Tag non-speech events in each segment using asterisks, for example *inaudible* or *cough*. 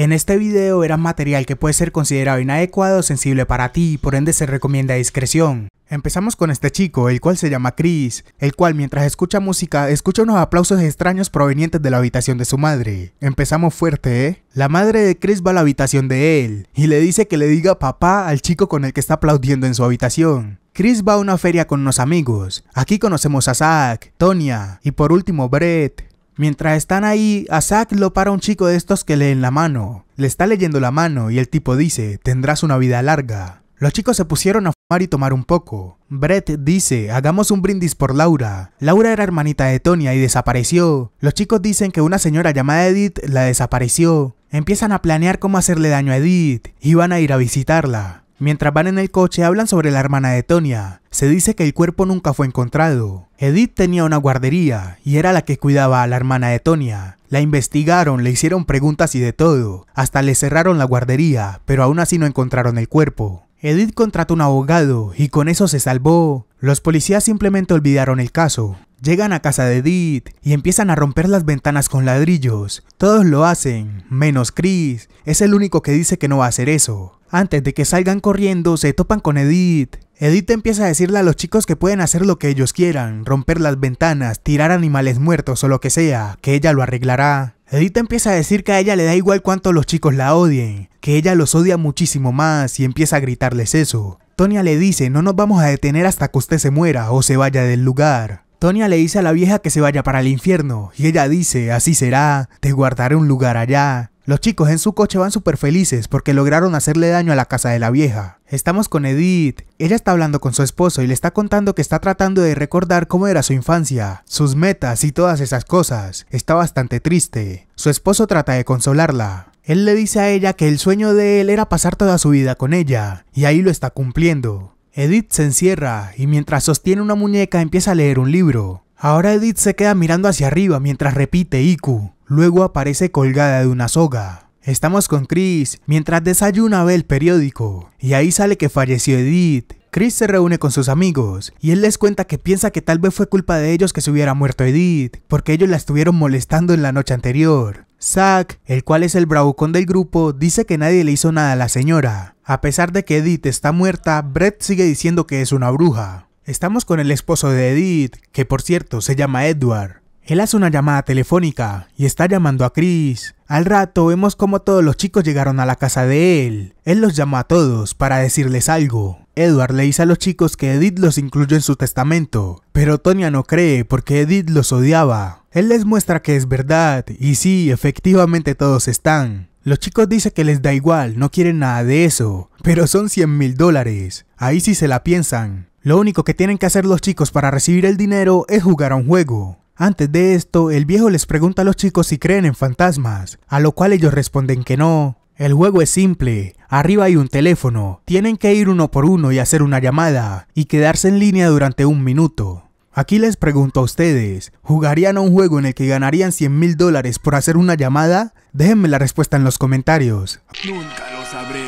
En este video era material que puede ser considerado inadecuado o sensible para ti por ende se recomienda discreción. Empezamos con este chico, el cual se llama Chris, el cual mientras escucha música escucha unos aplausos extraños provenientes de la habitación de su madre. Empezamos fuerte, ¿eh? La madre de Chris va a la habitación de él y le dice que le diga papá al chico con el que está aplaudiendo en su habitación. Chris va a una feria con unos amigos. Aquí conocemos a Zack, Tonya y por último Brett. Mientras están ahí, a lo para un chico de estos que leen la mano. Le está leyendo la mano y el tipo dice, tendrás una vida larga. Los chicos se pusieron a fumar y tomar un poco. Brett dice, hagamos un brindis por Laura. Laura era hermanita de Tonya y desapareció. Los chicos dicen que una señora llamada Edith la desapareció. Empiezan a planear cómo hacerle daño a Edith y van a ir a visitarla. Mientras van en el coche hablan sobre la hermana de Tonya, Se dice que el cuerpo nunca fue encontrado. Edith tenía una guardería y era la que cuidaba a la hermana de Tonya La investigaron, le hicieron preguntas y de todo. Hasta le cerraron la guardería, pero aún así no encontraron el cuerpo. Edith contrató un abogado y con eso se salvó. Los policías simplemente olvidaron el caso. Llegan a casa de Edith y empiezan a romper las ventanas con ladrillos. Todos lo hacen, menos Chris. Es el único que dice que no va a hacer eso. Antes de que salgan corriendo, se topan con Edith. Edith empieza a decirle a los chicos que pueden hacer lo que ellos quieran, romper las ventanas, tirar animales muertos o lo que sea, que ella lo arreglará. Edith empieza a decir que a ella le da igual cuánto los chicos la odien, que ella los odia muchísimo más y empieza a gritarles eso. Tonia le dice, no nos vamos a detener hasta que usted se muera o se vaya del lugar. Tonia le dice a la vieja que se vaya para el infierno, y ella dice, así será, te guardaré un lugar allá. Los chicos en su coche van súper felices porque lograron hacerle daño a la casa de la vieja. Estamos con Edith. Ella está hablando con su esposo y le está contando que está tratando de recordar cómo era su infancia, sus metas y todas esas cosas. Está bastante triste. Su esposo trata de consolarla. Él le dice a ella que el sueño de él era pasar toda su vida con ella, y ahí lo está cumpliendo. Edith se encierra y mientras sostiene una muñeca empieza a leer un libro. Ahora Edith se queda mirando hacia arriba mientras repite Iku. Luego aparece colgada de una soga. Estamos con Chris, mientras desayuna ve el periódico, y ahí sale que falleció Edith. Chris se reúne con sus amigos, y él les cuenta que piensa que tal vez fue culpa de ellos que se hubiera muerto Edith, porque ellos la estuvieron molestando en la noche anterior. Zack, el cual es el bravucón del grupo, dice que nadie le hizo nada a la señora. A pesar de que Edith está muerta, Brett sigue diciendo que es una bruja. Estamos con el esposo de Edith, que por cierto se llama Edward. Él hace una llamada telefónica y está llamando a Chris. Al rato vemos como todos los chicos llegaron a la casa de él. Él los llama a todos para decirles algo. Edward le dice a los chicos que Edith los incluyó en su testamento, pero Tonya no cree porque Edith los odiaba. Él les muestra que es verdad y sí, efectivamente todos están. Los chicos dicen que les da igual, no quieren nada de eso, pero son 100 mil dólares. Ahí sí se la piensan. Lo único que tienen que hacer los chicos para recibir el dinero es jugar a un juego. Antes de esto, el viejo les pregunta a los chicos si creen en fantasmas, a lo cual ellos responden que no. El juego es simple, arriba hay un teléfono, tienen que ir uno por uno y hacer una llamada, y quedarse en línea durante un minuto. Aquí les pregunto a ustedes, ¿jugarían a un juego en el que ganarían 100 mil dólares por hacer una llamada? Déjenme la respuesta en los comentarios. Nunca lo sabré.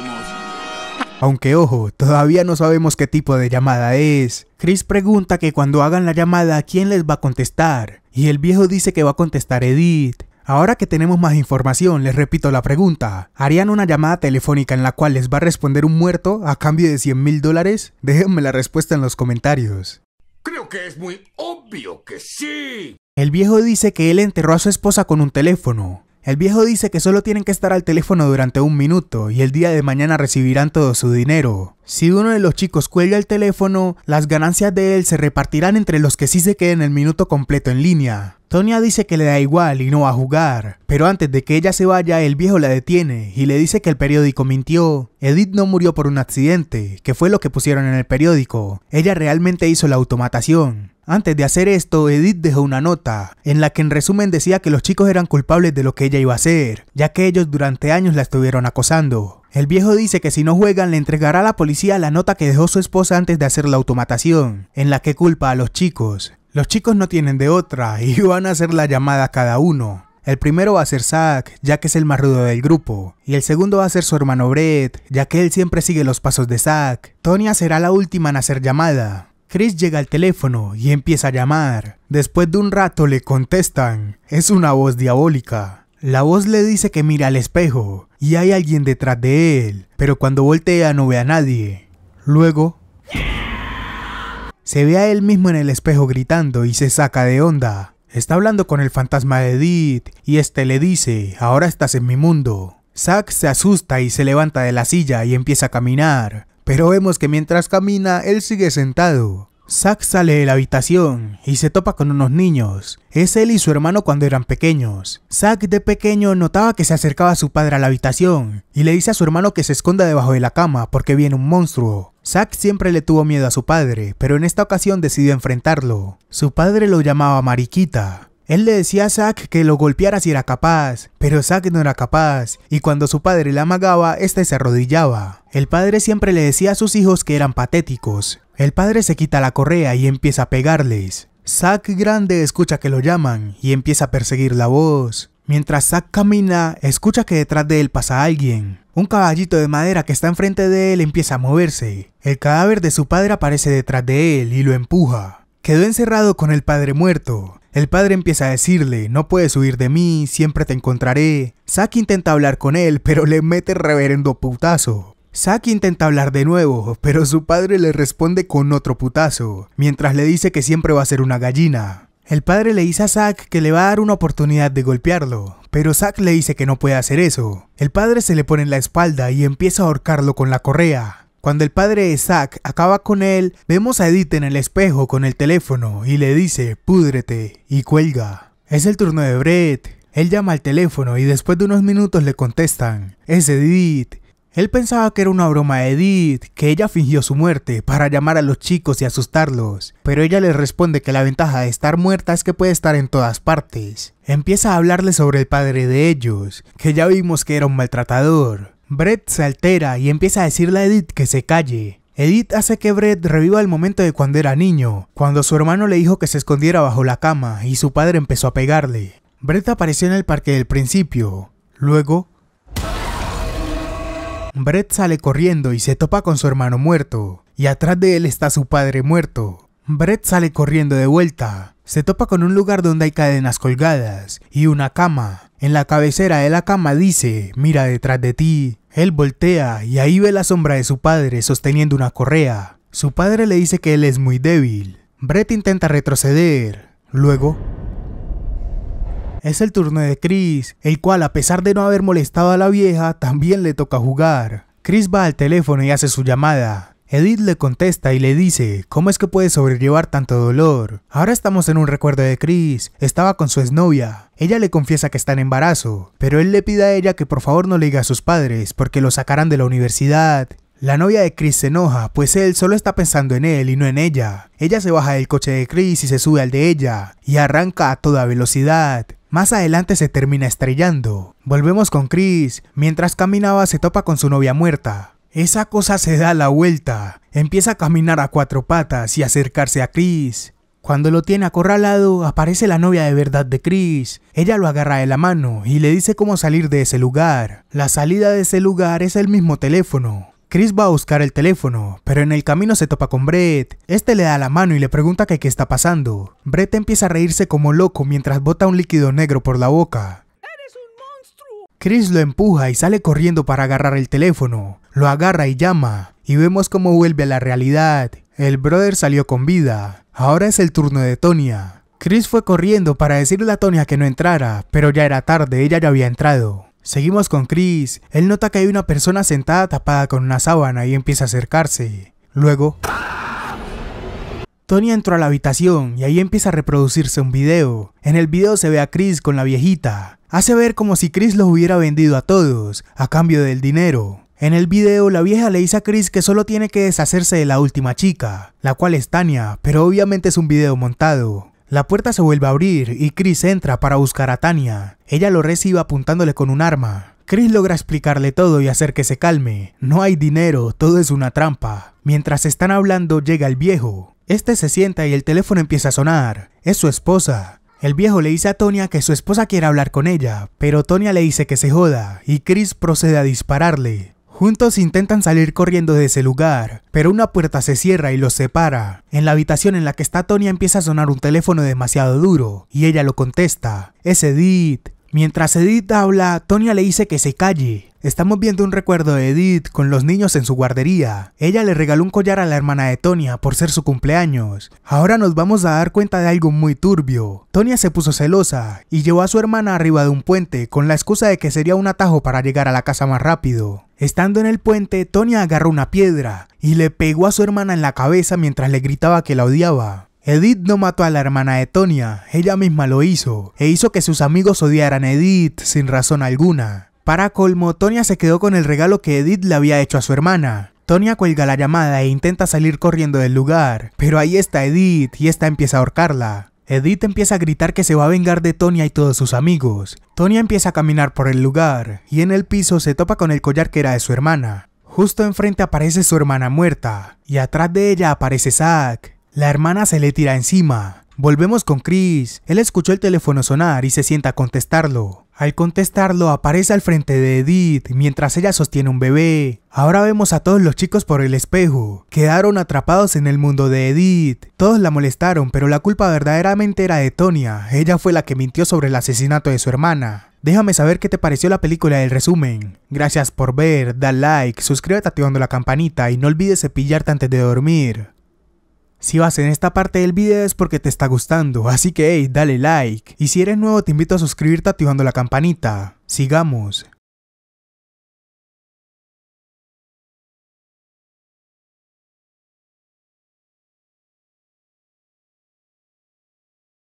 Aunque ojo, todavía no sabemos qué tipo de llamada es. Chris pregunta que cuando hagan la llamada, ¿quién les va a contestar? Y el viejo dice que va a contestar Edith. Ahora que tenemos más información, les repito la pregunta. ¿Harían una llamada telefónica en la cual les va a responder un muerto a cambio de 100 mil dólares? Déjenme la respuesta en los comentarios. Creo que es muy obvio que sí. El viejo dice que él enterró a su esposa con un teléfono. El viejo dice que solo tienen que estar al teléfono durante un minuto y el día de mañana recibirán todo su dinero. Si uno de los chicos cuelga el teléfono, las ganancias de él se repartirán entre los que sí se queden el minuto completo en línea. Tonia dice que le da igual y no va a jugar, pero antes de que ella se vaya, el viejo la detiene y le dice que el periódico mintió. Edith no murió por un accidente, que fue lo que pusieron en el periódico. Ella realmente hizo la automatación. Antes de hacer esto, Edith dejó una nota, en la que en resumen decía que los chicos eran culpables de lo que ella iba a hacer, ya que ellos durante años la estuvieron acosando. El viejo dice que si no juegan le entregará a la policía la nota que dejó su esposa antes de hacer la automatación, en la que culpa a los chicos. Los chicos no tienen de otra *laughs* y van a hacer la llamada cada uno. El primero va a ser Zack, ya que es el más rudo del grupo, y el segundo va a ser su hermano Brett, ya que él siempre sigue los pasos de Zack. Tonya será la última en hacer llamada, Chris llega al teléfono y empieza a llamar. Después de un rato le contestan. Es una voz diabólica. La voz le dice que mira al espejo y hay alguien detrás de él, pero cuando voltea no ve a nadie. Luego, se ve a él mismo en el espejo gritando y se saca de onda. Está hablando con el fantasma de Edith y este le dice, ahora estás en mi mundo. Zack se asusta y se levanta de la silla y empieza a caminar pero vemos que mientras camina él sigue sentado. Zack sale de la habitación y se topa con unos niños. Es él y su hermano cuando eran pequeños. Zack de pequeño notaba que se acercaba a su padre a la habitación y le dice a su hermano que se esconda debajo de la cama porque viene un monstruo. Zack siempre le tuvo miedo a su padre, pero en esta ocasión decidió enfrentarlo. Su padre lo llamaba Mariquita, él le decía a Zack que lo golpeara si era capaz, pero Zack no era capaz, y cuando su padre la amagaba, este se arrodillaba. El padre siempre le decía a sus hijos que eran patéticos. El padre se quita la correa y empieza a pegarles. Zack grande escucha que lo llaman y empieza a perseguir la voz. Mientras Zack camina, escucha que detrás de él pasa alguien. Un caballito de madera que está enfrente de él empieza a moverse. El cadáver de su padre aparece detrás de él y lo empuja. Quedó encerrado con el padre muerto. El padre empieza a decirle, no puedes huir de mí, siempre te encontraré. Zack intenta hablar con él, pero le mete reverendo putazo. Zack intenta hablar de nuevo, pero su padre le responde con otro putazo, mientras le dice que siempre va a ser una gallina. El padre le dice a Zack que le va a dar una oportunidad de golpearlo, pero Zack le dice que no puede hacer eso. El padre se le pone en la espalda y empieza a ahorcarlo con la correa. Cuando el padre de Zack acaba con él, vemos a Edith en el espejo con el teléfono y le dice, púdrete, y cuelga. Es el turno de Brett. Él llama al teléfono y después de unos minutos le contestan, es Edith. Él pensaba que era una broma de Edith, que ella fingió su muerte para llamar a los chicos y asustarlos, pero ella le responde que la ventaja de estar muerta es que puede estar en todas partes. Empieza a hablarle sobre el padre de ellos, que ya vimos que era un maltratador, Brett se altera y empieza a decirle a Edith que se calle. Edith hace que Brett reviva el momento de cuando era niño, cuando su hermano le dijo que se escondiera bajo la cama y su padre empezó a pegarle. Brett apareció en el parque del principio. Luego, Brett sale corriendo y se topa con su hermano muerto, y atrás de él está su padre muerto. Brett sale corriendo de vuelta. Se topa con un lugar donde hay cadenas colgadas y una cama. En la cabecera de la cama dice, mira detrás de ti. Él voltea y ahí ve la sombra de su padre sosteniendo una correa. Su padre le dice que él es muy débil. Brett intenta retroceder. Luego... Es el turno de Chris, el cual a pesar de no haber molestado a la vieja, también le toca jugar. Chris va al teléfono y hace su llamada. Edith le contesta y le dice, ¿cómo es que puede sobrellevar tanto dolor? Ahora estamos en un recuerdo de Chris, estaba con su exnovia. Ella le confiesa que está en embarazo, pero él le pide a ella que por favor no le diga a sus padres, porque lo sacarán de la universidad. La novia de Chris se enoja, pues él solo está pensando en él y no en ella. Ella se baja del coche de Chris y se sube al de ella, y arranca a toda velocidad. Más adelante se termina estrellando. Volvemos con Chris. Mientras caminaba se topa con su novia muerta. Esa cosa se da la vuelta, empieza a caminar a cuatro patas y acercarse a Chris. Cuando lo tiene acorralado, aparece la novia de verdad de Chris. Ella lo agarra de la mano y le dice cómo salir de ese lugar. La salida de ese lugar es el mismo teléfono. Chris va a buscar el teléfono, pero en el camino se topa con Brett. Este le da la mano y le pregunta qué está pasando. Brett empieza a reírse como loco mientras bota un líquido negro por la boca. Chris lo empuja y sale corriendo para agarrar el teléfono. Lo agarra y llama, y vemos cómo vuelve a la realidad. El brother salió con vida. Ahora es el turno de Tonia. Chris fue corriendo para decirle a Tonia que no entrara, pero ya era tarde, ella ya había entrado. Seguimos con Chris. Él nota que hay una persona sentada tapada con una sábana y empieza a acercarse. Luego... Tony entró a la habitación y ahí empieza a reproducirse un video. En el video se ve a Chris con la viejita. Hace ver como si Chris los hubiera vendido a todos, a cambio del dinero. En el video, la vieja le dice a Chris que solo tiene que deshacerse de la última chica, la cual es Tania, pero obviamente es un video montado. La puerta se vuelve a abrir y Chris entra para buscar a Tania. Ella lo recibe apuntándole con un arma. Chris logra explicarle todo y hacer que se calme. No hay dinero, todo es una trampa. Mientras están hablando llega el viejo. Este se sienta y el teléfono empieza a sonar. Es su esposa. El viejo le dice a Tonya que su esposa quiere hablar con ella, pero Tonya le dice que se joda y Chris procede a dispararle. Juntos intentan salir corriendo de ese lugar, pero una puerta se cierra y los separa. En la habitación en la que está Tonya empieza a sonar un teléfono demasiado duro, y ella lo contesta. Es Edith. Mientras Edith habla, Tonya le dice que se calle. Estamos viendo un recuerdo de Edith con los niños en su guardería. Ella le regaló un collar a la hermana de Tonia por ser su cumpleaños. Ahora nos vamos a dar cuenta de algo muy turbio. Tonia se puso celosa y llevó a su hermana arriba de un puente con la excusa de que sería un atajo para llegar a la casa más rápido. Estando en el puente, Tonia agarró una piedra y le pegó a su hermana en la cabeza mientras le gritaba que la odiaba. Edith no mató a la hermana de Tonya, ella misma lo hizo, e hizo que sus amigos odiaran a Edith sin razón alguna. Para colmo, Tonya se quedó con el regalo que Edith le había hecho a su hermana. Tonia cuelga la llamada e intenta salir corriendo del lugar, pero ahí está Edith y esta empieza a ahorcarla. Edith empieza a gritar que se va a vengar de Tonia y todos sus amigos. Tonia empieza a caminar por el lugar, y en el piso se topa con el collar que era de su hermana. Justo enfrente aparece su hermana muerta, y atrás de ella aparece Zack, la hermana se le tira encima. Volvemos con Chris. Él escuchó el teléfono sonar y se sienta a contestarlo. Al contestarlo, aparece al frente de Edith mientras ella sostiene un bebé. Ahora vemos a todos los chicos por el espejo. Quedaron atrapados en el mundo de Edith. Todos la molestaron, pero la culpa verdaderamente era de Tonia. Ella fue la que mintió sobre el asesinato de su hermana. Déjame saber qué te pareció la película del resumen. Gracias por ver, da like, suscríbete activando la campanita y no olvides cepillarte antes de dormir. Si vas en esta parte del video es porque te está gustando, así que hey, dale like. Y si eres nuevo te invito a suscribirte activando la campanita. Sigamos.